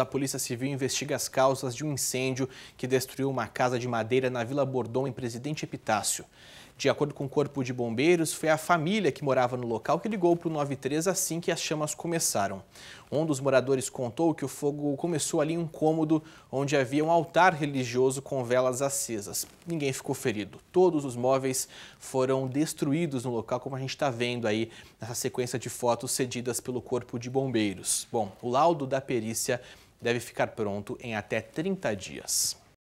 a Polícia Civil investiga as causas de um incêndio que destruiu uma casa de madeira na Vila Bordom, em Presidente Epitácio. De acordo com o Corpo de Bombeiros, foi a família que morava no local que ligou para o 93 assim que as chamas começaram. Um dos moradores contou que o fogo começou ali em um cômodo onde havia um altar religioso com velas acesas. Ninguém ficou ferido. Todos os móveis foram destruídos no local, como a gente está vendo aí nessa sequência de fotos cedidas pelo Corpo de Bombeiros. Bom, o laudo da perícia deve ficar pronto em até 30 dias.